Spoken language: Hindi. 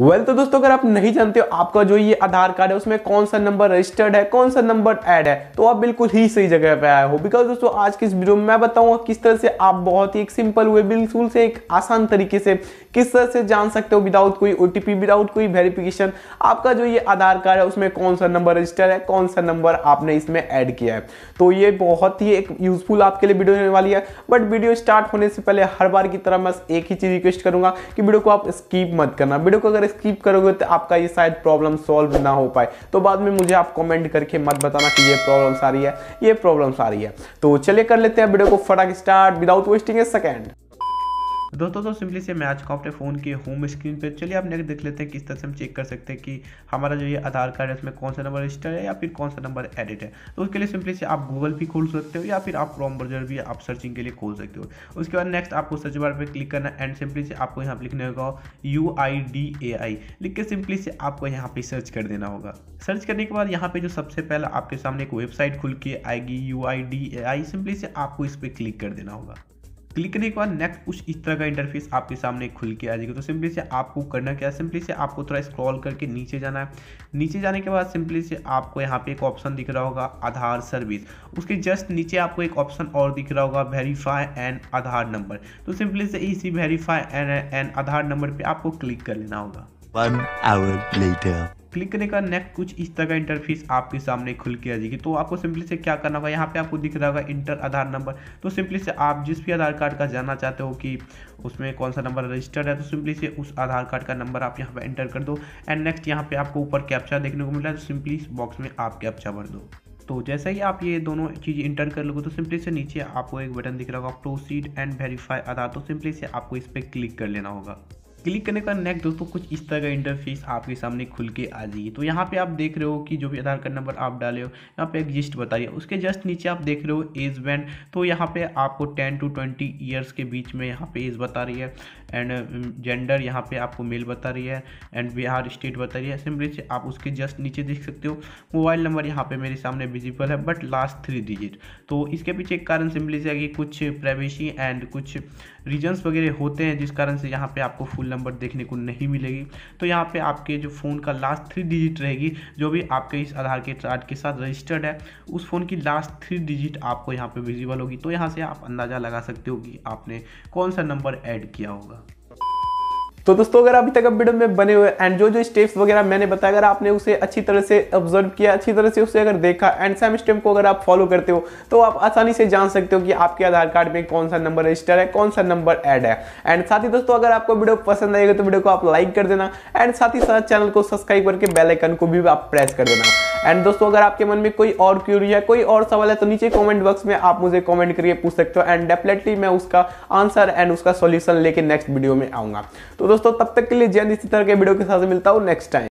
वेल well, तो दोस्तों अगर आप नहीं जानते हो आपका जो ये आधार कार्ड है उसमें कौन सा नंबर रजिस्टर्ड है कौन सा नंबर ऐड है तो आप बिल्कुल ही सही जगह पे आए हो बिकॉज दोस्तों आज की इस वीडियो में मैं बताऊंगा किस तरह से आप बहुत ही एक सिंपल वे बिल्कुल से एक आसान तरीके से किस तरह से जान सकते हो विदाउट कोई ओ विदाउट कोई वेरिफिकेशन आपका जो ये आधार कार्ड है उसमें कौन सा नंबर रजिस्टर्ड है कौन सा नंबर आपने इसमें ऐड किया है तो ये बहुत ही एक यूजफुल आपके लिए वीडियो होने वाली है बट वीडियो स्टार्ट होने से पहले हर बार की तरह मैं एक ही चीज रिक्वेस्ट करूंगा कि वीडियो को आप स्कीप मत करना वीडियो को अगर अगर स्किप करोगे तो आपका ये शायद प्रॉब्लम सॉल्व ना हो पाए तो बाद में मुझे आप कमेंट करके मत बताना कि ये प्रॉब्लम्स आ रही है ये प्रॉब्लम्स आ रही है तो चलिए कर लेते हैं वीडियो को फटाक start without wasting a second दोस्तों तो सिंपली से मैच को अपने फ़ोन के होम स्क्रीन पर चलिए आप नेक्स्ट देख लेते हैं किस तरह से हम चेक कर सकते हैं कि हमारा जो ये आधार कार्ड है उसमें कौन सा नंबर रजिस्टर है या फिर कौन सा नंबर एडिट है तो उसके लिए सिंपली से आप गूगल भी खोल सकते हो या फिर आप क्रोम ब्राउजर भी आप सर्चिंग के लिए खोल सकते हो उसके बाद नेक्स्ट आपको सर्च बार पर क्लिक करना एंड सिंपली से आपको यहाँ पर लिखना होगा यू आई डी ए आई लिख के सिंपली से आपको यहाँ पर सर्च कर देना होगा सर्च करने के बाद यहाँ पर जो सबसे पहले आपके सामने एक वेबसाइट खुल के आएगी U I D A I simply से आपको इस पर क्लिक कर देना होगा क्लिक करने के बाद नेक्स्ट कुछ इस तरह का इंटरफेस आपके सामने खुल के आ जाएगा तो सिंपली से आपको करना क्या है सिंपली से आपको थोड़ा स्क्रॉल करके नीचे जाना है नीचे जाने के बाद सिंपली से आपको यहाँ पे एक ऑप्शन दिख रहा होगा आधार सर्विस उसके जस्ट नीचे आपको एक ऑप्शन और दिख रहा होगा वेरीफाई एंड आधार नंबर तो सिंपली से इसी वेरीफाई एंड आधार नंबर पर आपको क्लिक कर लेना होगा One hour later. क्लिक करने का नेक्स्ट कुछ इस तरह का इंटरफेस आपके सामने खुल के आ जाएगी तो आपको सिंपली से क्या करना होगा यहाँ पे आपको दिख रहा होगा इंटर आधार नंबर तो सिंपली से आप जिस भी आधार कार्ड का जानना चाहते हो कि उसमें कौन सा नंबर रजिस्टर्ड है तो सिंपली से उस आधार कार्ड का नंबर आप यहाँ पर एंटर कर दो एंड नेक्स्ट यहाँ पर आपको ऊपर कैप्चा देखने को मिला है तो सिंपली इस बॉक्स में आप कैप्चा भर दो तो जैसा ही आप ये दोनों चीज़ इंटर कर लोगे तो सिंपली से नीचे आपको एक बटन दिख रहा होगा प्रोसीड एंड वेरीफाई आधार तो सिंपली से आपको इस पर क्लिक कर लेना होगा क्लिक करने का नेक्स्ट दोस्तों कुछ इस तरह का इंटरफेस आपके सामने खुल के आ जाइए तो यहाँ पे आप देख रहे हो कि जो भी आधार कार्ड नंबर आप डाले हो यहाँ पे एग्जिस्ट बताइए उसके जस्ट नीचे आप देख रहे हो एज बैंड तो यहाँ पे आपको टेन टू ट्वेंटी ईयर्स के बीच में यहाँ पे एज बता रही है एंड जेंडर um, यहाँ पे आपको मेल बता रही है एंड बिहार स्टेट बता रही है सिंपली से आप उसके जस्ट नीचे देख सकते हो मोबाइल नंबर यहाँ पे मेरे सामने विजिबल है बट लास्ट थ्री डिजिट तो इसके पीछे एक कारण सिंपली से आगे कुछ प्राइवेसी एंड कुछ रीजन्स वगैरह होते हैं जिस कारण से यहाँ पे आपको फुल नंबर देखने को नहीं मिलेगी तो यहाँ पे आपके जो फ़ोन का लास्ट थ्री डिजिट रहेगी जो भी आपके इस आधार के कार्ड के साथ रजिस्टर्ड है उस फ़ोन की लास्ट थ्री डिजिट आपको यहाँ पे विजिबल होगी तो यहाँ से आप अंदाज़ा लगा सकते हो कि आपने कौन सा नंबर ऐड किया होगा तो दोस्तों अगर अभी तक आप वीडियो में बने हुए एंड जो जो स्टेप्स वगैरह मैंने बताया अगर आपने उसे अच्छी तरह से ऑब्जर्व किया अच्छी तरह से उसे अगर देखा एंड सेम स्टेप को अगर आप फॉलो करते हो तो आप आसानी से जान सकते हो कि आपके आधार कार्ड में कौन सा नंबर रजिस्टर है कौन सा नंबर एड है एंड साथ ही दोस्तों अगर आपको वीडियो पसंद आएगा तो वीडियो को आप लाइक कर देना एंड साथ ही साथ चैनल को सब्सक्राइब करके बेलाइकन को भी आप प्रेस कर देना एंड दोस्तों अगर आपके मन में कोई और क्यूरी है कोई और सवाल है तो नीचे कॉमेंट बॉक्स में आप मुझे कॉमेंट करके पूछ सकते हो एंड डेफिनेटली मैं उसका आंसर एंड उसका सोल्यूशन लेके नेक्स्ट वीडियो में आऊंगा तो दोस्तों तब तक के लिए जैन इसी तरह के वीडियो के साथ मिलता हूँ नेक्स्ट टाइम